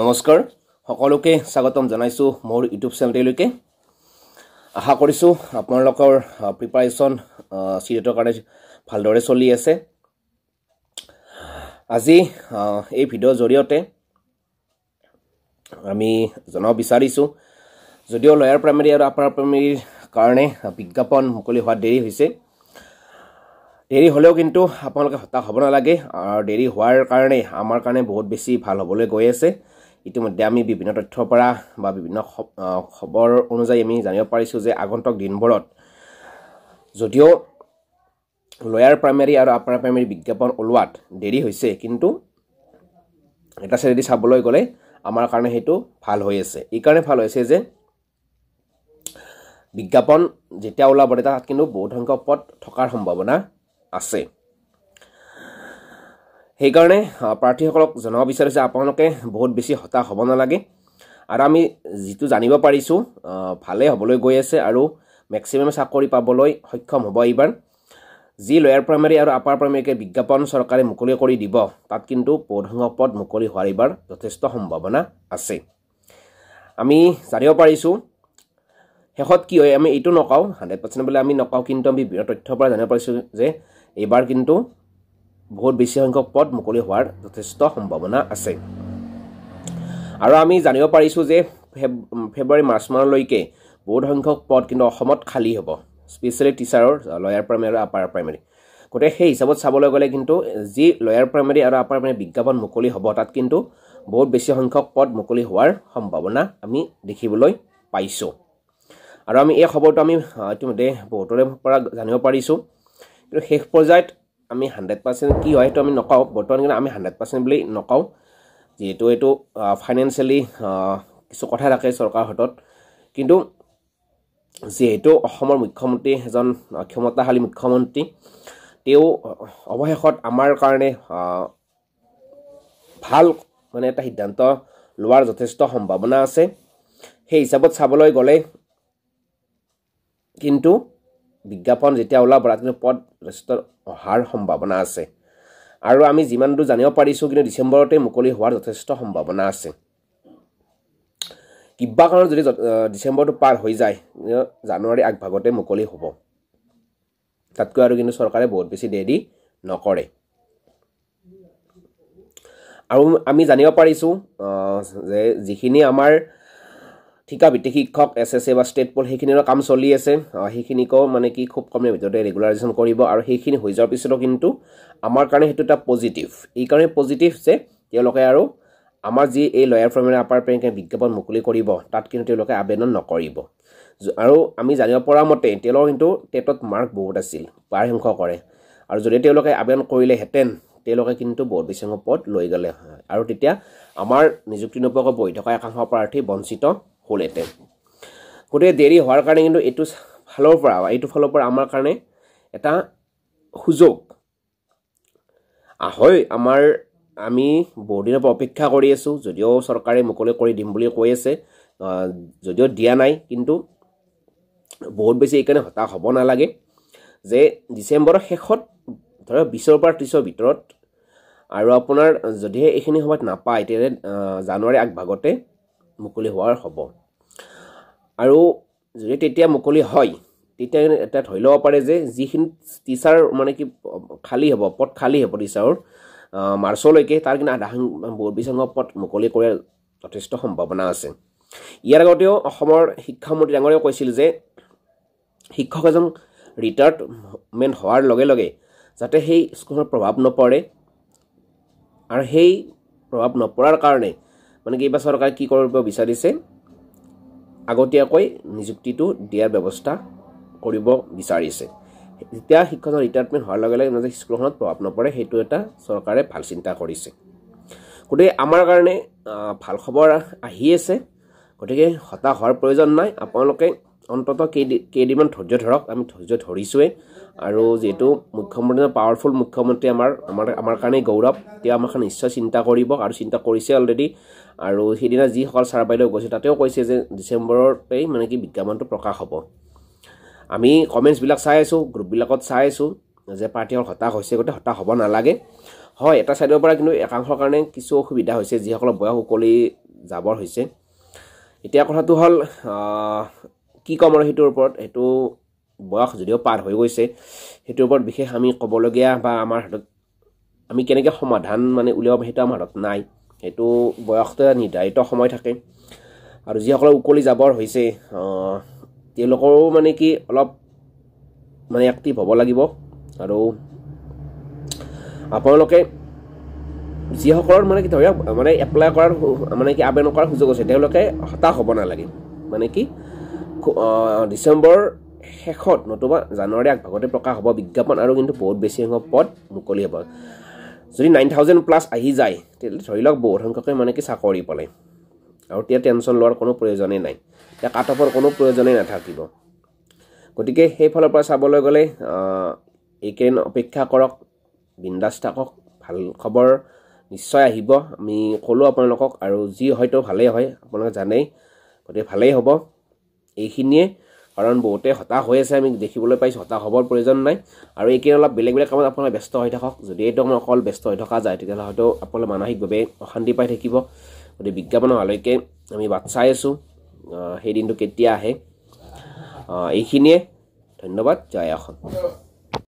নমস্কাৰ সকলোকে স্বাগতম জনাইছোঁ মোৰ ইউটিউব চ্যানেলটিলে আশা কৰিছোঁ আপোনালোকৰ প্ৰিপাৰেশন সিটেৰ কাৰণে ভালদৰে চলি আছে আজি এই ভিডিঅ'ৰ জৰিয়তে আমি জনাব বিচাৰিছোঁ যদিও লয়াৰ প্ৰাইমেৰী আৰু আপাৰ প্ৰাইমেৰীৰ কাৰণে বিজ্ঞাপন মুকলি হোৱাত দেৰি হৈছে দেৰি হলেও কিন্তু আপোনালোকে হতাশ হব নালাগে আৰু দেৰি হোৱাৰ কাৰণে আমাৰ কাৰণে বহুত বেছি ভাল হ'বলৈ গৈ আছে ইতিমধ্যে আমি বিভিন্ন তথ্যৰ পৰা বা বিভিন্ন খবৰ অনুযায়ী আমি জানিব পাৰিছোঁ যে আগন্তুক দিনবোৰত যদিও লয়াৰ প্ৰাইমেৰী আৰু আপাৰ প্ৰাইমেৰী বিজ্ঞাপন ওলোৱাত দেৰি হৈছে কিন্তু এটা চাইডেদি চাবলৈ গ'লে আমাৰ কাৰণে সেইটো ভাল হৈ আছে এইকাৰণে ভাল হৈছে যে বিজ্ঞাপন যেতিয়া ওলাব তেতিয়া তাত কিন্তু বহুত সংখ্যক পদ থকাৰ সম্ভাৱনা আছে সেইকাৰণে প্ৰাৰ্থীসকলক জনাব বিচাৰিছোঁ আপোনালোকে বহুত বেছি হতাশ হ'ব নালাগে আৰু আমি যিটো জানিব পাৰিছোঁ ভালেই হ'বলৈ গৈ আছে আৰু মেক্সিমাম চাকৰি পাবলৈ সক্ষম হ'ব এইবাৰ যি লয়াৰ প্ৰাইমেৰী আৰু আপাৰ প্ৰাইমেৰীকে বিজ্ঞাপন চৰকাৰে মুকলি কৰি দিব তাত কিন্তু পৌধসংঘ পদ মুকলি হোৱাৰ এইবাৰ যথেষ্ট সম্ভাৱনা আছে আমি জানিব পাৰিছোঁ শেষত কি হয় আমি এইটো নকওঁ হাণ্ড্ৰেড পাৰ্চেণ্ট বুলি আমি নকওঁ কিন্তু আমি তথ্যৰ পৰা জানিব পাৰিছোঁ যে এইবাৰ কিন্তু বহুত বেছি সংখ্যক পদ মুকলি হোৱাৰ যথেষ্ট সম্ভাৱনা আছে আৰু আমি জানিব পাৰিছোঁ যে ফেব্ৰুৱাৰী মাৰ্চ মানলৈকে বহুত সংখ্যক পদ কিন্তু অসমত খালী হ'ব স্পেচিয়েলি টিচাৰৰ লয়াৰ প্ৰাইমেৰী আৰু আপাৰ প্ৰাইমেৰী গতিকে সেই হিচাপত চাবলৈ গ'লে কিন্তু যি লয়াৰ প্ৰাইমেৰী আৰু আপাৰ প্ৰাইমেৰী বিজ্ঞাপন মুকলি হ'ব তাত কিন্তু বহুত বেছি সংখ্যক পদ মুকলি হোৱাৰ সম্ভাৱনা আমি দেখিবলৈ পাইছোঁ আৰু আমি এই খবৰটো আমি ইতিমধ্যে বহুতৰে পৰা জানিব পাৰিছোঁ কিন্তু শেষ পৰ্যায়ত আমি হাণ্ড্ৰেড পাৰ্চেণ্ট কি হয় সেইটো আমি নকওঁ বৰ্তমান কিন্তু আমি হাণ্ড্ৰেড পাৰ্চেণ্ট বুলি নকওঁ যিহেতু এইটো ফাইনেন্সিয়েলি কিছু কথা থাকে চৰকাৰৰ হাতত কিন্তু যিহেতু অসমৰ মুখ্যমন্ত্ৰী এজন ক্ষমতাশালী মুখ্যমন্ত্ৰী তেওঁ অৱশেষত আমাৰ কাৰণে ভাল মানে এটা সিদ্ধান্ত লোৱাৰ যথেষ্ট সম্ভাৱনা আছে সেই হিচাপত চাবলৈ গ'লে কিন্তু বিজ্ঞাপন যেতিয়া ওলাব তাত কিন্তু পদ যথেষ্ট অহাৰ সম্ভাৱনা আছে আৰু আমি যিমান দূৰ জানিব পাৰিছোঁ কিন্তু ডিচেম্বৰতে মুকলি হোৱাৰ যথেষ্ট সম্ভাৱনা আছে কিবা কাৰণত যদি ডিচেম্বৰটো পাৰ হৈ যায় জানুৱাৰী আগভাগতে মুকলি হ'ব তাতকৈ আৰু কিন্তু চৰকাৰে বহুত বেছি দেৰি নকৰে আৰু আমি জানিব পাৰিছোঁ যে যিখিনি আমাৰ ঠিকা ভিত্তিক শিক্ষক এছ এছ এ বা ষ্টেট পল সেইখিনিৰো কাম চলি আছে সেইখিনিকো মানে কি খুব কমে ভিতৰতে ৰেগুলাৰাইজেশ্যন কৰিব আৰু সেইখিনি হৈ যোৱাৰ পিছতো কিন্তু আমাৰ কাৰণে সেইটো এটা পজিটিভ এইকাৰণে পজিটিভ যে তেওঁলোকে আৰু আমাৰ যি এই লয়াৰ ফৰ্মেৰে আপাৰ পেংকে বিজ্ঞাপন মুকলি কৰিব তাত কিন্তু তেওঁলোকে আবেদন নকৰিব আৰু আমি জানিব পৰা মতে তেওঁলোকৰ কিন্তু টেটত মাৰ্ক বহুত আছিল পাৰসংখ্য কৰে আৰু যদি তেওঁলোকে আবেদন কৰিলেহেঁতেন তেওঁলোকে কিন্তু বহুত বেছি সংখ্যক পদ লৈ গ'লে হয় আৰু তেতিয়া আমাৰ নিযুক্তি নোপোৱাকৈ বহি থকা একাংশ প্ৰাৰ্থী বঞ্চিত হ'ল তেওঁ গতিকে দেৰি হোৱাৰ কাৰণে কিন্তু এইটো ফালৰ পৰা এইটো ফালৰ পৰা আমাৰ কাৰণে এটা সুযোগ হয় আমাৰ আমি বহুদিনৰ পৰা অপেক্ষা কৰি আছোঁ যদিও চৰকাৰে মুকলি কৰি দিম বুলি কৈ আছে যদিও দিয়া নাই কিন্তু বহুত বেছি এইকাৰণে হতাশ হ'ব নালাগে যে ডিচেম্বৰৰ শেষত ধৰক বিছৰ পৰা ত্ৰিছৰ ভিতৰত আৰু আপোনাৰ যদিহে এইখিনি সময়ত নাপায় তেতিয়াহ'লে জানুৱাৰী আগভাগতে মুকলি হোৱাৰ হ'ব আৰু যদি তেতিয়া মুকলি হয় তেতিয়া এটা ধৰি ল'ব পাৰে যে যিখিনি টিচাৰ মানে কি খালী হ'ব পদ খালী হ'ব টিচাৰৰ মাৰ্চলৈকে তাৰ কিন্তু আধা বিশংখ্যক পদ মুকলি কৰাৰ যথেষ্ট সম্ভাৱনা আছে ইয়াৰ আগতেও অসমৰ শিক্ষামন্ত্ৰী ডাঙৰেও কৈছিল যে শিক্ষক এজন ৰিটায়াৰ্ডমেণ্ট হোৱাৰ লগে লগে যাতে সেই স্কুলখনৰ প্ৰভাৱ নপৰে আৰু সেই প্ৰভাৱ নপৰাৰ কাৰণে মানে কি এইবাৰ চৰকাৰে কি কৰিব বিচাৰিছে আগতীয়াকৈ নিযুক্তিটো দিয়াৰ ব্যৱস্থা কৰিব বিচাৰিছে যেতিয়া শিক্ষকজন ৰিটায়াৰমেণ্ট হোৱাৰ লগে লগে স্কুলখনত প্ৰভাৱ নপৰে সেইটো এটা চৰকাৰে ভাল চিন্তা কৰিছে গতিকে আমাৰ কাৰণে ভাল খবৰ আহি আছে গতিকে হতাশ হোৱাৰ প্ৰয়োজন নাই আপোনালোকে অন্তত কেইদিন কেইদিনমান ধৈৰ্য ধৰক আমি ধৈৰ্য ধৰিছোঁৱেই আৰু যিহেতু মুখ্যমন্ত্ৰী পাৱাৰফুল মুখ্যমন্ত্ৰী আমাৰ আমাৰ আমাৰ কাৰণেই গৌৰৱ তেওঁ আমাৰ কাৰণে নিশ্চয় চিন্তা কৰিব আৰু চিন্তা কৰিছে অলৰেডি আৰু সেইদিনা যিসকল ছাৰ বাইদেউ গৈছে তাতেও কৈছে যে ডিচেম্বৰতেই মানে কি বিজ্ঞাপনটো প্ৰকাশ হ'ব আমি কমেণ্টছবিলাক চাই আছোঁ গ্ৰুপবিলাকত চাই আছোঁ যে পাৰ্টীসকল হতাশ হৈছে গোটেই হতাশ হ'ব নালাগে হয় এটা ছাইডৰ পৰা কিন্তু একাংশৰ কাৰণে কিছু অসুবিধা হৈছে যিসকলৰ বয়স উকলি যাবৰ হৈছে এতিয়া কথাটো হ'ল কি ক'ম আৰু সেইটোৰ ওপৰত সেইটো বয়স যদিও পাৰ হৈ গৈছে সেইটোৰ ওপৰত বিশেষ আমি ক'বলগীয়া বা আমাৰ হাতত আমি কেনেকৈ সমাধান মানে উলিয়াব সেইটো আমাৰ হাতত নাই সেইটো বয়সটো এটা নিৰ্ধাৰিত সময় থাকে আৰু যিসকলে উকলি যাবৰ হৈছে তেওঁলোকৰো মানে কি অলপ মানে এক্টিভ হ'ব লাগিব আৰু আপোনালোকে যিসকলৰ মানে কি ধৰি মানে এপ্লাই কৰাৰ মানে কি আবেদন কৰাৰ সুযোগ আছে তেওঁলোকে হতাশ হ'ব নালাগে মানে কি ডিচেম্বৰ শেষত নতুবা জানুৱাৰী আগভাগতে প্ৰকাশ হ'ব বিজ্ঞাপন আৰু কিন্তু বহুত বেছি সংখ্যক পদ মুকলি হ'ব যদি নাইন থাউজেণ্ড প্লাছ আহি যায় তেতিয়া ধৰি লওক বহুত সংখ্যকে মানে কি চাকৰি পালে আৰু তেতিয়া টেনশ্যন লোৱাৰ কোনো প্ৰয়োজনেই নাই তেতিয়া কাট অফৰ কোনো প্ৰয়োজনেই নাথাকিব গতিকে সেইফালৰ পৰা চাবলৈ গ'লে এইকেইদিন অপেক্ষা কৰক বিন্দাছ থাকক ভাল খবৰ নিশ্চয় আহিব আমি ক'লোঁ আপোনালোকক আৰু যি হয়তো ভালেই হয় আপোনালোকে জানেই গতিকে ভালেই হ'ব এইখিনিয়ে কাৰণ বহুতে হতাশ হৈ আছে আমি দেখিবলৈ পাইছোঁ হতাশ হ'বৰ প্ৰয়োজন নাই আৰু এইখিনি অলপ বেলেগ বেলেগ কামত আপোনাৰ ব্যস্ত হৈ থাকক যদি এইটো আমাৰ অকল ব্যস্ত হৈ থকা যায় তেতিয়াহ'লে হয়তো আপোনালোকে মানসিকভাৱে অশান্তি পাই থাকিব গতিকে বিজ্ঞাপনলৈকে আমি বাট চাই আছোঁ সেই দিনটো কেতিয়া আহে এইখিনিয়ে ধন্যবাদ জয় অসম